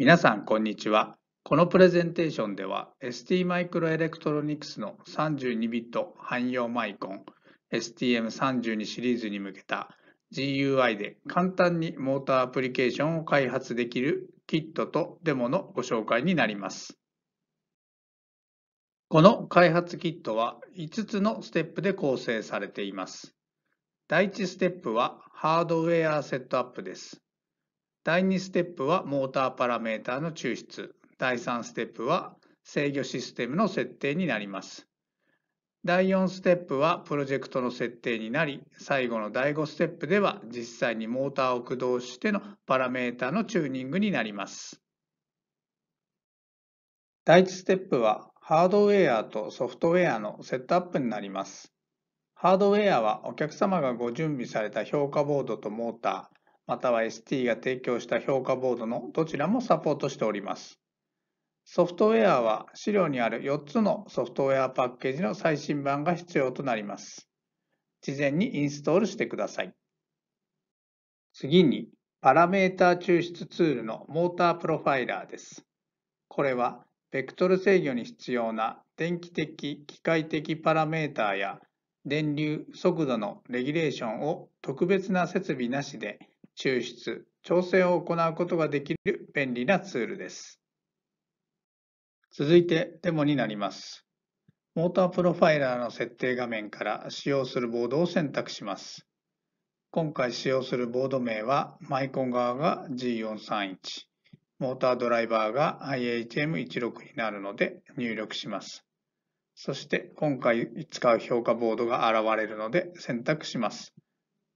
皆さん、こんにちは。このプレゼンテーションでは、ST マイクロエレクトロニクスの 32bit 汎用マイコン STM32 シリーズに向けた GUI で簡単にモーターアプリケーションを開発できるキットとデモのご紹介になります。この開発キットは5つのステップで構成されています。第1ステップはハードウェアセットアップです。第2ステップはモーターパラメータの抽出。第3ステップは制御システムの設定になります。第4ステップはプロジェクトの設定になり、最後の第5ステップでは実際にモーターを駆動してのパラメータのチューニングになります。第1ステップはハードウェアとソフトウェアのセットアップになります。ハードウェアはお客様がご準備された評価ボードとモーター、または ST が提供した評価ボードのどちらもサポートしております。ソフトウェアは資料にある4つのソフトウェアパッケージの最新版が必要となります。事前にインストールしてください。次に、パラメータ抽出ツールのモータープロファイラーです。これは、ベクトル制御に必要な電気的・機械的パラメータや電流・速度のレギュレーションを特別な設備なしで抽出、調整を行うことができる便利なツールです。続いてデモになります。モータープロファイラーの設定画面から使用するボードを選択します。今回使用するボード名はマイコン側が G431、モータードライバーが IHM16 になるので入力します。そして今回使う評価ボードが現れるので選択します。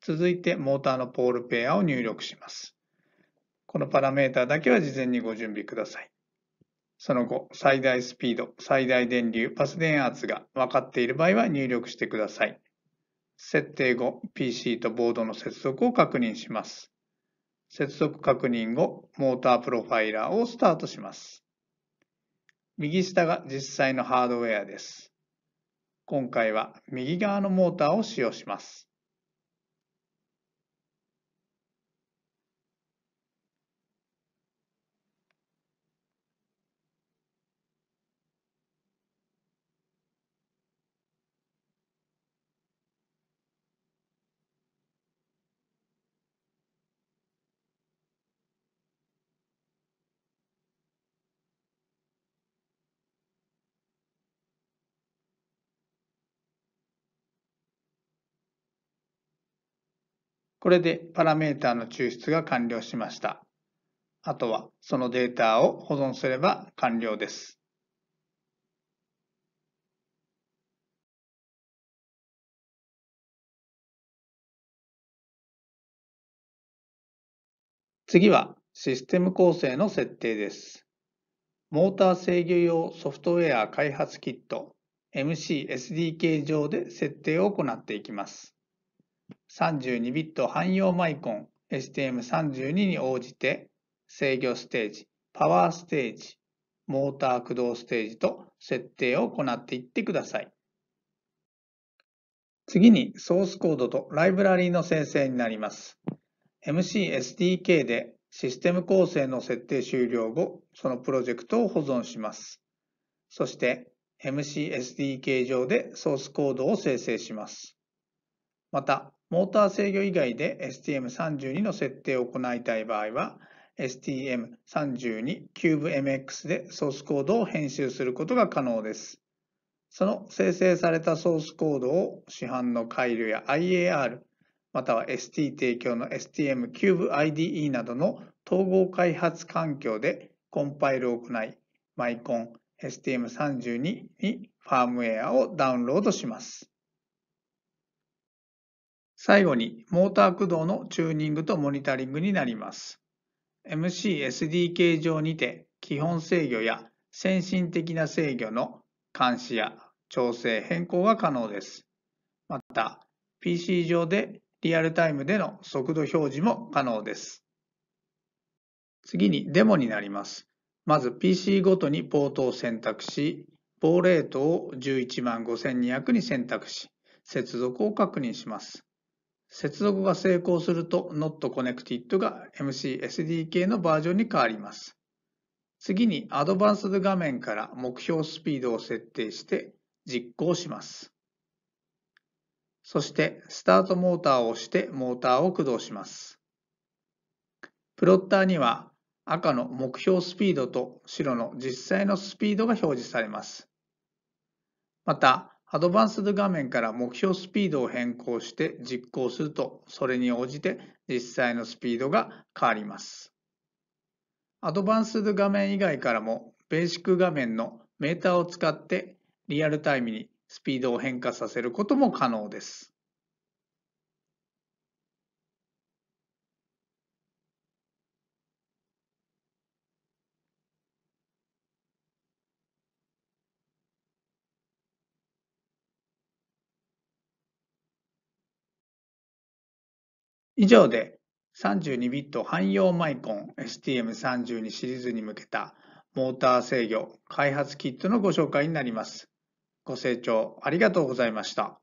続いてモーターのポールペアを入力します。このパラメータだけは事前にご準備ください。その後、最大スピード、最大電流、パス電圧が分かっている場合は入力してください。設定後、PC とボードの接続を確認します。接続確認後、モータープロファイラーをスタートします。右下が実際のハードウェアです。今回は右側のモーターを使用します。これでパラメータの抽出が完了しました。あとはそのデータを保存すれば完了です。次はシステム構成の設定です。モーター制御用ソフトウェア開発キット MCSDK 上で設定を行っていきます。32ビット汎用マイコン STM32 に応じて制御ステージ、パワーステージ、モーター駆動ステージと設定を行っていってください。次にソースコードとライブラリーの生成になります。MCSDK でシステム構成の設定終了後、そのプロジェクトを保存します。そして MCSDK 上でソースコードを生成します。また、モーター制御以外で STM32 の設定を行いたい場合は STM32CubeMX でソースコードを編集することが可能です。その生成されたソースコードを市販の回路や IAR または ST 提供の STMCubeIDE などの統合開発環境でコンパイルを行いマイコン STM32 にファームウェアをダウンロードします。最後に、モーター駆動のチューニングとモニタリングになります。MCSDK 上にて、基本制御や先進的な制御の監視や調整変更が可能です。また、PC 上でリアルタイムでの速度表示も可能です。次にデモになります。まず PC ごとにポートを選択し、ーレートを11 5200に選択し、接続を確認します。接続が成功すると Not Connected が MCSDK のバージョンに変わります。次に Advanced 画面から目標スピードを設定して実行します。そしてスタートモーターを押してモーターを駆動します。プロッターには赤の目標スピードと白の実際のスピードが表示されます。また、アドバンスド画面から目標スピードを変更して実行すると、それに応じて実際のスピードが変わります。アドバンスド画面以外からも、ベーシック画面のメーターを使ってリアルタイムにスピードを変化させることも可能です。以上で 32bit 汎用マイコン STM32 シリーズに向けたモーター制御開発キットのご紹介になります。ご清聴ありがとうございました。